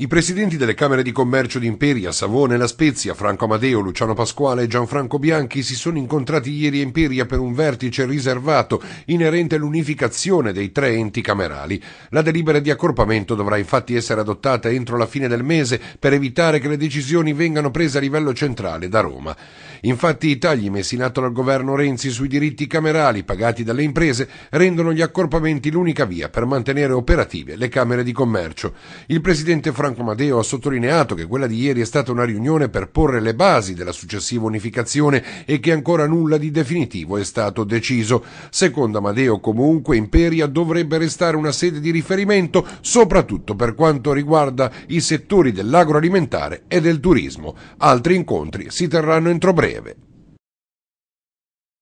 I presidenti delle Camere di Commercio di Imperia, Savone, La Spezia, Franco Amadeo, Luciano Pasquale e Gianfranco Bianchi si sono incontrati ieri a Imperia per un vertice riservato inerente all'unificazione dei tre enti camerali. La delibera di accorpamento dovrà infatti essere adottata entro la fine del mese per evitare che le decisioni vengano prese a livello centrale da Roma. Infatti i tagli messi in atto dal governo Renzi sui diritti camerali pagati dalle imprese rendono gli accorpamenti l'unica via per mantenere operative le Camere di Commercio. Il presidente Franco Franco Madeo ha sottolineato che quella di ieri è stata una riunione per porre le basi della successiva unificazione e che ancora nulla di definitivo è stato deciso. Secondo Amadeo, comunque, Imperia dovrebbe restare una sede di riferimento soprattutto per quanto riguarda i settori dell'agroalimentare e del turismo. Altri incontri si terranno entro breve.